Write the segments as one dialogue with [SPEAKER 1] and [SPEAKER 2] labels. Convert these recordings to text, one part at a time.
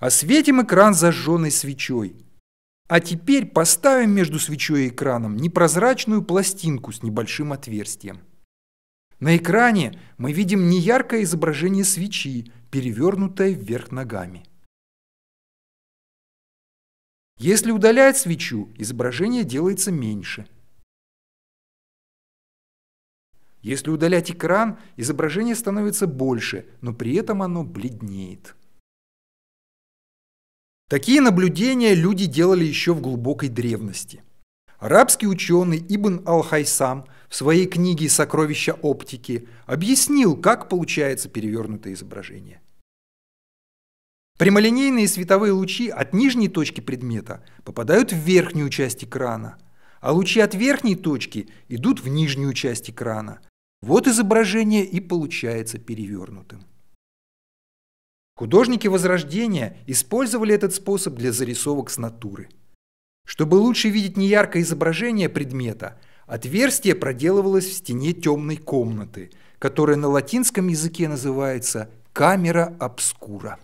[SPEAKER 1] Осветим а экран зажженной свечой. А теперь поставим между свечой и экраном непрозрачную пластинку с небольшим отверстием. На экране мы видим неяркое изображение свечи, перевернутое вверх ногами. Если удалять свечу, изображение делается меньше. Если удалять экран, изображение становится больше, но при этом оно бледнеет. Такие наблюдения люди делали еще в глубокой древности. Арабский ученый Ибн Ал-Хайсам в своей книге «Сокровища оптики» объяснил, как получается перевернутое изображение. Прямолинейные световые лучи от нижней точки предмета попадают в верхнюю часть экрана, а лучи от верхней точки идут в нижнюю часть экрана. Вот изображение и получается перевернутым. Художники Возрождения использовали этот способ для зарисовок с натуры. Чтобы лучше видеть неяркое изображение предмета, отверстие проделывалось в стене темной комнаты, которая на латинском языке называется «камера обскура».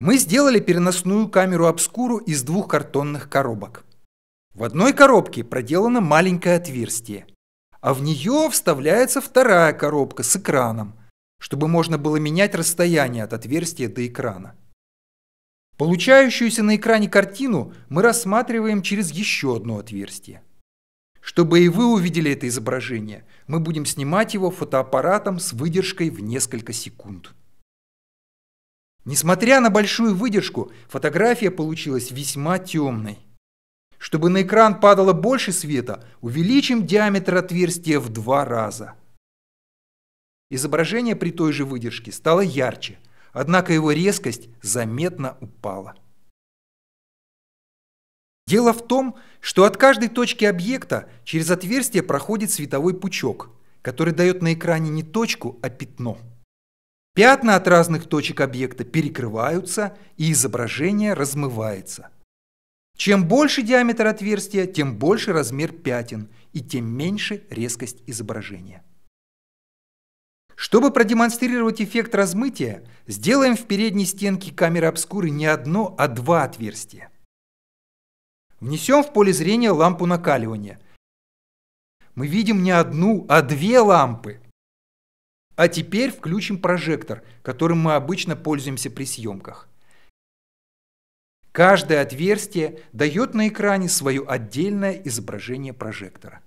[SPEAKER 1] Мы сделали переносную камеру обскуру из двух картонных коробок. В одной коробке проделано маленькое отверстие, а в нее вставляется вторая коробка с экраном – чтобы можно было менять расстояние от отверстия до экрана. Получающуюся на экране картину мы рассматриваем через еще одно отверстие. Чтобы и вы увидели это изображение, мы будем снимать его фотоаппаратом с выдержкой в несколько секунд. Несмотря на большую выдержку, фотография получилась весьма темной. Чтобы на экран падало больше света, увеличим диаметр отверстия в два раза – Изображение при той же выдержке стало ярче, однако его резкость заметно упала. Дело в том, что от каждой точки объекта через отверстие проходит световой пучок, который дает на экране не точку, а пятно. Пятна от разных точек объекта перекрываются, и изображение размывается. Чем больше диаметр отверстия, тем больше размер пятен, и тем меньше резкость изображения. Чтобы продемонстрировать эффект размытия, сделаем в передней стенке камеры обскуры не одно, а два отверстия. Внесем в поле зрения лампу накаливания. Мы видим не одну, а две лампы. А теперь включим прожектор, которым мы обычно пользуемся при съемках. Каждое отверстие дает на экране свое отдельное изображение прожектора.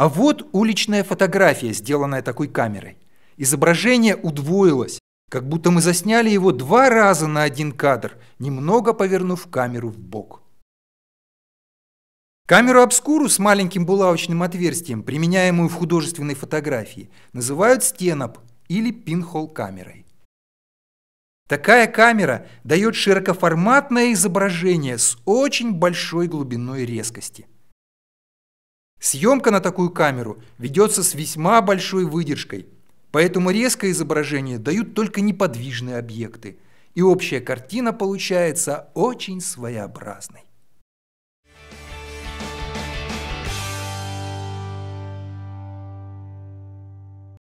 [SPEAKER 1] А вот уличная фотография, сделанная такой камерой. Изображение удвоилось, как будто мы засняли его два раза на один кадр, немного повернув камеру в бок. Камеру обскуру с маленьким булавочным отверстием, применяемую в художественной фотографии, называют стенап или пинхол камерой. Такая камера дает широкоформатное изображение с очень большой глубиной резкости – Съемка на такую камеру ведется с весьма большой выдержкой, поэтому резкое изображение дают только неподвижные объекты, и общая картина получается очень своеобразной.